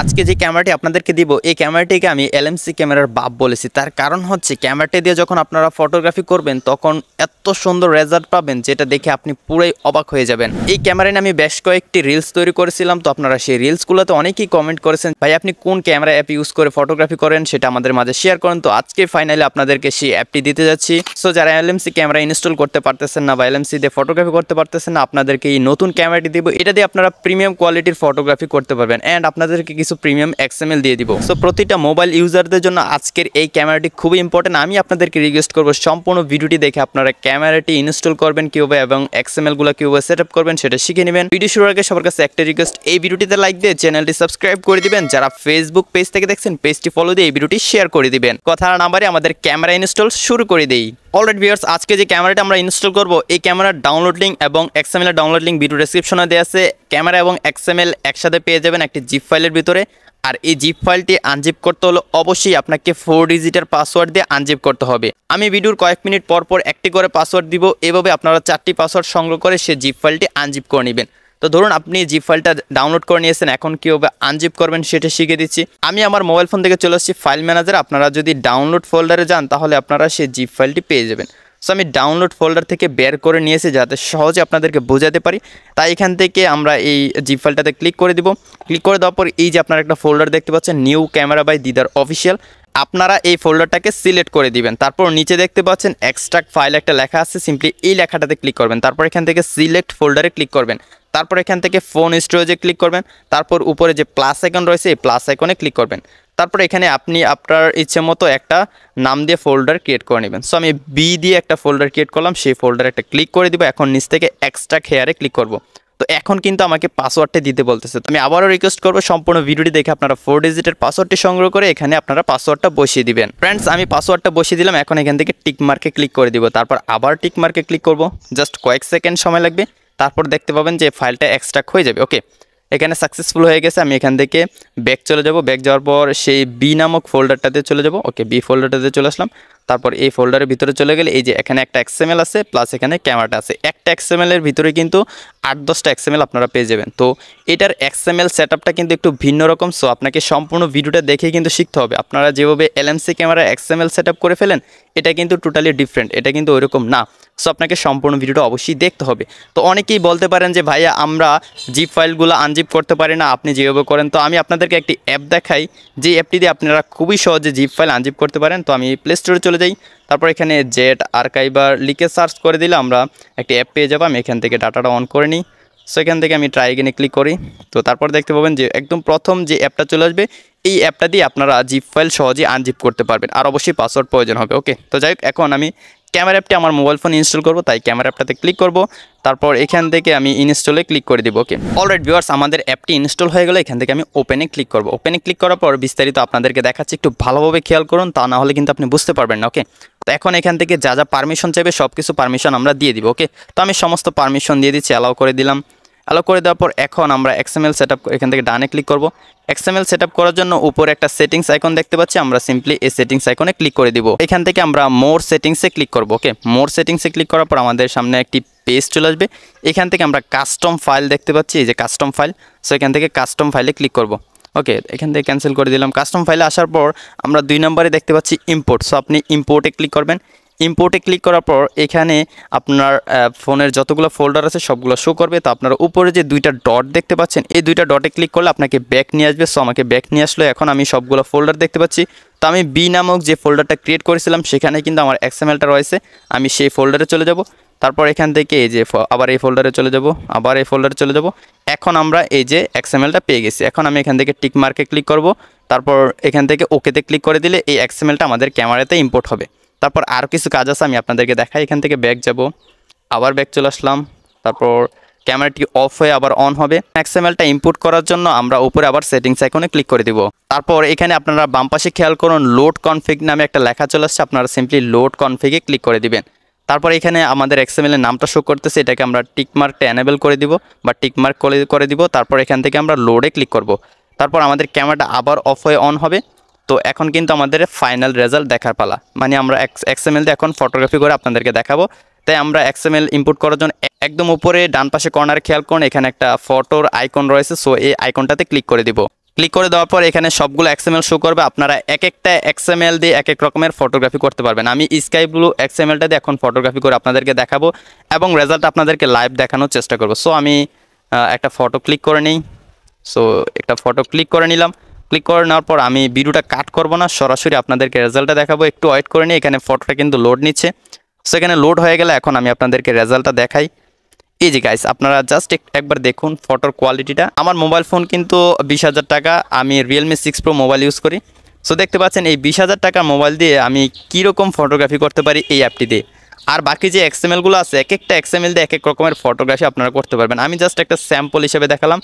আজকে যে ক্যামেরাটি আপনাদেরকে দিব এই ক্যামেরাটিকে আমি এলএমসি ক্যামেরার বাপ বলেছি তার কারণ হচ্ছে ক্যামেরাটি দিয়ে যখন আপনারা ফটোগ্রাফি করবেন তখন এত সুন্দর রেজাল্ট পাবেন যেটা দেখে আপনি পুরাই অবাক হয়ে যাবেন এই ক্যামেরা নিয়ে আমি বেশ কয়েকটি রিলস তৈরি করেছিলাম তো আপনারা সেই রিলসগুলোতে অনেকেই কমেন্ট করেছেন ভাই আপনি কোন ক্যামেরা অ্যাপ ইউজ করে ফটোগ্রাফি করেন সেটা আমাদের মাঝে শেয়ার করেন তো আজকে ফাইনালি আপনাদেরকে সেই অ্যাপটি দিতে যাচ্ছি সো যারা এলএমসি ক্যামেরা ইনস্টল করতে পারতেছেন না বা এলএমসি দিয়ে ফটোগ্রাফি করতে পারতেছেন না আপনাদেরকে এই নতুন ক্যামেরাটি দিব এটা দিয়ে আপনারা প্রিমিয়াম কোয়ালিটির ফটোগ্রাফি করতে পারবেন অ্যান্ড আপনাদেরকে কিছু প্রিমিয়াম এক্সএমএল দিয়ে দিব সো প্রতিটা মোবাইল ইউজারদের জন্য আজকের এই ক্যামেরাটি খুবই ইম্পর্টেন্ট আমি আপনাদেরকে রিকোয়েস্ট করবো সম্পূর্ণ ভিডিওটি দেখে আপনারা ক্যামেরাটি ইনস্টল করবেন কীভাবে এবং এক্সএমএলগুলো কীভাবে সেট আপ করবেন সেটা শিখে নেবেন ভিডিও শুরুর আগে সবার কাছে একটা রিকোয়েস্ট এই ভিডিওটিতে লাইক দিয়ে চ্যানেলটি সাবস্ক্রাইব করে দিবেন যারা ফেসবুক পেজ থেকে দেখছেন পেজটি ফলো দিয়ে এই ভিডিওটি শেয়ার করে দিবেন কথা নাম্বারে আমাদের ক্যামেরা ইনস্টল শুরু করে দিই অলরেড ভিউয়ার্স আজকে যে ক্যামেরাটা আমরা ইনস্টল করব এই ক্যামেরার ডাউনলোড লিঙ্ক এবং এক্সএমএল ডাউনলোড লিঙ্ক ভিডিও ডেসক্রিপশনে দেওয়া আছে ক্যামেরা এবং এক্সএমএল একসাথে পেয়ে যাবেন একটি জিপ ফাইলের ভিতরে আর এই জিপ ফাইলটি আনজিপ করতে হলে অবশ্যই আপনাকে ফোর ডিজিটের পাসওয়ার্ড দিয়ে আনজিপ করতে হবে আমি ভিডিওর কয়েক মিনিট পর পর একটি করে পাসওয়ার্ড দিব এভাবে আপনারা চারটি পাসওয়ার্ড সংগ্রহ করে সে জিপ ফাইলটি আনজিপ করে নেবেন তো ধরুন আপনি জিপ ফাইলটা ডাউনলোড করে নিয়েছেন এখন কীভাবে আনজিপ করবেন সেটা শিখে দিচ্ছি আমি আমার মোবাইল ফোন থেকে চলে আসছি ফাইল ম্যানেজার আপনারা যদি ডাউনলোড ফোল্ডারে যান তাহলে আপনারা সেই জিপ ফাইলটি পেয়ে যাবেন সো আমি ডাউনলোড ফোল্ডার থেকে বের করে নিয়েছি যাতে সহজে আপনাদেরকে বোঝাতে পারি তাই এখান থেকে আমরা এই জিপ ফাইলটাতে ক্লিক করে দিব ক্লিক করে দেওয়ার পর এই যে আপনারা একটা ফোল্ডার দেখতে পাচ্ছেন new camera by Didar official আপনারা এই ফোল্ডারটাকে সিলেক্ট করে দিবেন তারপর নিচে দেখতে পাচ্ছেন এক্সট্রাক্ট ফাইল একটা লেখা আছে সিম্পলি এই লেখাটাতে ক্লিক করবেন তারপর এখান থেকে সিলেক্ট ফোল্ডারে ক্লিক করবেন তারপর এখান থেকে ফোন স্টোরেজে ক্লিক করবেন তারপর উপরে যে প্লাস আইকন রয়েছে এই প্লাস আইকনে ক্লিক করবেন তারপর এখানে আপনি আপনার ইচ্ছে মতো একটা নাম দিয়ে ফোল্ডার ক্রিয়েট করে নেবেন সো আমি বি দিয়ে একটা ফোল্ডার ক্রিয়েট করলাম সেই ফোল্ডারে একটা ক্লিক করে দিব এখন নিচ থেকে এক্সট্রাক হেয়ারে ক্লিক করব তো এখন কিন্তু আমাকে পাসওয়ার্ডটা দিতে বলতেছে আমি আবারও রিকোয়েস্ট করবো সম্পূর্ণ ভিডিওটি দেখে আপনারা ফোর ডিজিটের পাসওয়ার্ডটি সংগ্রহ করে এখানে আপনারা পাসওয়ার্ডটা বসিয়ে দিবেন ফ্রেন্ডস আমি পাসওয়ার্ডটা বসিয়ে দিলাম এখন এখান থেকে টিক মার্কে ক্লিক করে দিব তারপর আবার টিক মার্কে ক্লিক করব জাস্ট কয়েক সেকেন্ড সময় লাগবে তারপর দেখতে পাবেন যে ফাইলটা এক্সট্রাক্ট হয়ে যাবে ওকে এখানে সাকসেসফুল হয়ে গেছে আমি এখান থেকে ব্যাক চলে যাব ব্যাক যাওয়ার পর সেই বি নামক ফোল্ডারটাতে চলে যাব ওকে বি ফোল্ডারটাতে চলে আসলাম তারপর এই ফোল্ডারের ভিতরে চলে গেলে এই যে এখানে একটা এক্সএমএল আছে প্লাস এখানে ক্যামেরাটা আছে একটা এক্সএমএলের ভিতরে কিন্তু আট দশটা এক্সএমএল আপনারা পেয়ে যাবেন তো এটার এক্সএমএল সেট কিন্তু একটু ভিন্ন রকম সো আপনাকে সম্পূর্ণ ভিডিওটা দেখে কিন্তু শিখতে হবে আপনারা যেভাবে এলএমসি ক্যামেরা এক্সএমএল সেট করে ফেলেন এটা কিন্তু টোটালি ডিফারেন্ট এটা কিন্তু ওইরকম না সো আপনাকে সম্পূর্ণ ভিডিওটা অবশ্যই দেখতে হবে তো অনেকেই বলতে পারেন যে ভাইয়া আমরা জিপ ফাইলগুলো আনজিপ করতে পারি না আপনি যেভাবে করেন তো আমি আপনাদেরকে একটি অ্যাপ দেখাই যে অ্যাপটি দিয়ে আপনারা খুবই সহজে জিপ ফাইল আনজিপ করতে পারেন তো আমি প্লে স্টোরে চলে চলে যাই তারপর এখানে জেট আর্কাইবার লিখে সার্চ করে দিলে আমরা একটি অ্যাপ পেয়ে যাবো আমি এখান থেকে ডাটাটা অন করে নিই সো এখান থেকে আমি ট্রাই এগেনে ক্লিক করি তো তারপর দেখতে পাবেন যে একদম প্রথম যে অ্যাপটা চলে আসবে এই অ্যাপটা দিয়ে আপনারা জিপ ফাইল সহজে আনজিপ করতে পারবেন আর অবশ্যই পাসওয়ার্ড প্রয়োজন হবে ওকে তো যাই হোক এখন আমি ক্যামেরা অ্যাপটি আমার মোবাইল ফোন ইনস্টল করবো তাই ক্যামেরা অ্যাপটাতে ক্লিক করবো তারপর এখান থেকে আমি ইনস্টলে ক্লিক করে দিব ওকে অলরেড ভিওয়ার্স আমাদের অ্যাপটি ইনস্টল হয়ে গেলে এখান থেকে আমি ওপেনে ক্লিক করবো ওপেনে ক্লিক করার পর বিস্তারিত আপনাদেরকে দেখাচ্ছি একটু ভালোভাবে খেয়াল করুন তা না হলে কিন্তু আপনি বুঝতে পারবেন না ওকে তো এখন এখান থেকে যা যা পারমিশন চাইবে সব কিছু পারমিশন আমরা দিয়ে দিব ওকে তো আমি সমস্ত পারমিশন দিয়ে দিচ্ছি অ্যালাউ করে দিলাম অ্যালো করে দেওয়ার পর এখন আমরা এক্সএমএল সেট এখান থেকে ডানে ক্লিক করব এক্সএমএল সেট করার জন্য উপরে একটা সেটিংস আইকন দেখতে পাচ্ছি আমরা সিম্পলি এই সেটিংস আইকনে ক্লিক করে দিব এখান থেকে আমরা মোর সেটিংসে ক্লিক করব ওকে মোর সেটিংসে ক্লিক করার পর আমাদের সামনে একটি পেজ চলে আসবে এখান থেকে আমরা কাস্টম ফাইল দেখতে পাচ্ছি এই যে কাস্টম ফাইল সো এখান থেকে কাস্টম ফাইলে ক্লিক করব ওকে এখান থেকে ক্যান্সেল করে দিলাম কাস্টম ফাইলে আসার পর আমরা দুই নম্বরে দেখতে পাচ্ছি ইম্পোর্ট সো আপনি ইম্পোর্টে ক্লিক করবেন ইম্পোর্টে ক্লিক করার পর এখানে আপনার ফোনের যতগুলো ফোল্ডার আছে সবগুলো শো করবে তো আপনার উপরে যে দুইটা ডট দেখতে পাচ্ছেন এই দুইটা ডটে ক্লিক করলে আপনাকে ব্যাক নিয়ে আসবে সো আমাকে ব্যাক নিয়ে আসলো এখন আমি সবগুলো ফোল্ডার দেখতে পাচ্ছি তো আমি বি নামক যে ফোল্ডারটা ক্রিয়েট করেছিলাম সেখানে কিন্তু আমার এক্সএমএলটা রয়েছে আমি সেই ফোল্ডারে চলে যাব তারপর এখান থেকে এই যে আবার এই ফোল্ডারে চলে যাব আবার এই ফোল্ডারে চলে যাব এখন আমরা এই যে এক্সএমএলটা পেয়ে গেছি এখন আমি এখান থেকে টিক মার্কে ক্লিক করব তারপর এখান থেকে ওকেতে ক্লিক করে দিলে এই এক্সএমএলটা আমাদের ক্যামেরাতে ইম্পোর্ট হবে তারপর আরও কিছু কাজ আছে আমি আপনাদেরকে দেখাই এখান থেকে ব্যাগ যাব আবার ব্যাগ চলে আসলাম তারপর ক্যামেরাটি অফ হয়ে আবার অন হবে ম্যাক্সিমালটা ইম্পোর্ট করার জন্য আমরা উপরে আবার সেটিংস আইকনে ক্লিক করে দিব তারপর এখানে আপনারা বাম পাশে খেয়াল করুন লোড কনফিগ নামে একটা লেখা চলে আসছে আপনারা সিম্পলি লোড কনফিগে ক্লিক করে দিবেন তারপর এখানে আমাদের এক্সএমএলের নামটা শো করতেছে এটাকে আমরা টিকমার্কটা এনেবেল করে দিব বা টিকমার্ক করে দিব তারপর এখান থেকে আমরা লোডে ক্লিক করব তারপর আমাদের ক্যামেরাটা আবার অফ হয়ে অন হবে তো এখন কিন্তু আমাদের ফাইনাল রেজাল্ট দেখার পালা মানে আমরা এক্স দিয়ে এখন ফটোগ্রাফি করে আপনাদেরকে দেখাবো তাই আমরা এক্সএমএল ইম্পোর্ট করার জন্য একদম উপরে ডান পাশে কর্নার খেয়াল করুন এখানে একটা ফটোর আইকন রয়েছে সো এই আইকনটাতে ক্লিক করে দিব ক্লিক করে দেওয়ার পর এখানে সবগুলো এক্সএমএল শো করবে আপনারা এক একটা এক্স এল দিয়ে এক এক রকমের ফটোগ্রাফি করতে পারবেন আমি স্কাই ব্লু এক্সএমএলটা দিয়ে এখন ফটোগ্রাফি করে আপনাদেরকে দেখাবো এবং রেজাল্ট আপনাদেরকে লাইভ দেখানোর চেষ্টা করব সো আমি একটা ফটো ক্লিক করে নিই সো একটা ফটো ক্লিক করে নিলাম ক্লিক করে নেওয়ার পর আমি ভিডিওটা কাট করব না সরাসরি আপনাদেরকে রেজাল্টটা দেখাবো একটু ওয়েট করে নিই এখানে ফটোটা কিন্তু লোড নিচ্ছে সেখানে লোড হয়ে গেলে এখন আমি আপনাদেরকে রেজাল্টটা দেখাই এই যে গাইস আপনারা জাস্ট একবার দেখুন ফটোর কোয়ালিটিটা আমার মোবাইল ফোন কিন্তু বিশ হাজার টাকা আমি Realme six pro mobile use করি সো দেখতে পাচ্ছেন এই বিশ হাজার টাকার মোবাইল দিয়ে আমি কীরকম ফটোগ্রাফি করতে পারি এই অ্যাপটি দিয়ে আর বাকি যে এক্সএমএলগুলো আছে এক একটা এক্সএমএল দিয়ে এক এক রকমের ফটোগ্রাফি আপনারা করতে পারবেন আমি জাস্ট একটা স্যাম্পল হিসেবে দেখালাম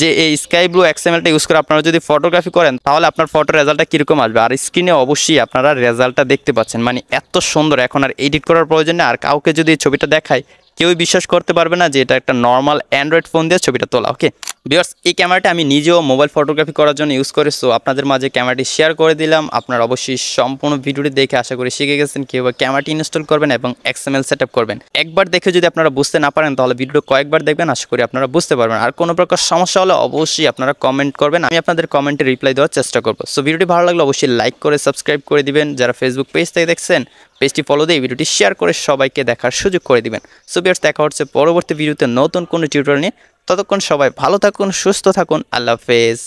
যে এই স্কাই ব্লু এক্সএমএলটা ইউজ করে আপনারা যদি ফটোগ্রাফি করেন তাহলে আপনার ফটো রেজাল্টটা কীরকম আসবে আর স্ক্রিনে অবশ্যই আপনারা রেজাল্টটা দেখতে পাচ্ছেন মানে এত সুন্দর এখন আর এডিট করার প্রয়োজন নেই আর কাউকে যদি ছবিটা দেখায় কেউই বিশ্বাস করতে পারবে না যে এটা একটা নর্মাল অ্যান্ড্রয়েড ফোন দিয়ে ছবিটা তোলা ওকে বিয়ার্স এই ক্যামেরাটা আমি নিজেও মোবাইল ফটোগ্রাফি করার জন্য ইউজ করি সো আপনাদের মাঝে ক্যামেরাটি শেয়ার করে দিলাম আপনার অবশ্যই সম্পূর্ণ ভিডিওটি দেখে আশা করি শিখে গেছেন কেউ ক্যামেরাটি ইনস্টল করবেন এবং এক্সএমএল সেট করবেন একবার দেখে যদি আপনারা বুঝতে না পারেন তাহলে ভিডিও কয়েকবার দেখবেন আশা করি আপনারা বুঝতে পারবেন আর কোনো প্রকার সমস্যা হলে অবশ্যই আপনারা কমেন্ট করবেন আমি আপনাদের কমেন্টে রিপ্লাই দেওয়ার চেষ্টা করবো সো ভিডিওটি ভালো লাগলে অবশ্যই লাইক করে সাবস্ক্রাইব করে দিবেন যারা ফেসবুক পেজ থেকে দেখছেন পেজটি ফলো দিয়ে ভিডিওটি শেয়ার করে সবাইকে দেখার সুযোগ করে দিবেন সুবিয়ার্স দেখা হচ্ছে পরবর্তী ভিডিওতে নতুন কোনো টিউটোরিয়াল নিয়ে ততক্ষণ সবাই ভালো থাকুন সুস্থ থাকুন আল্লাহ হাফেজ